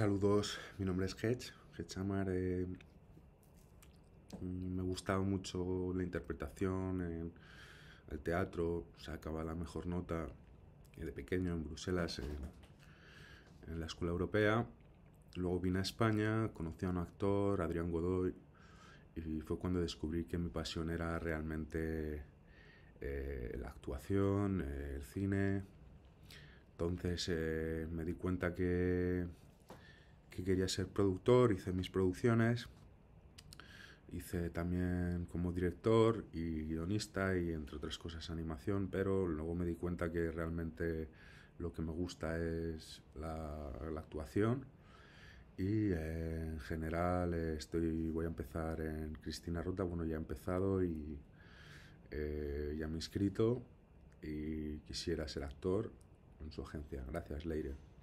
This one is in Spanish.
Saludos, mi nombre es Hedge, Hedge eh, me gustaba mucho la interpretación, en el teatro, sacaba la mejor nota eh, de pequeño en Bruselas, en, la escuela europea. Luego vine a España, conocí a un actor, Adrián Godoy, y fue cuando descubrí que mi pasión era realmente eh, la actuación, eh, el cine. Entonces me di cuenta que quería ser productor, hice mis producciones, hice también como director y guionista y entre otras cosas animación, pero luego me di cuenta que realmente lo que me gusta es la, actuación y en general estoy, voy a empezar en Cristina Ruta, bueno ya he empezado y eh, ya me he inscrito y quisiera ser actor en su agencia. Gracias, Leire.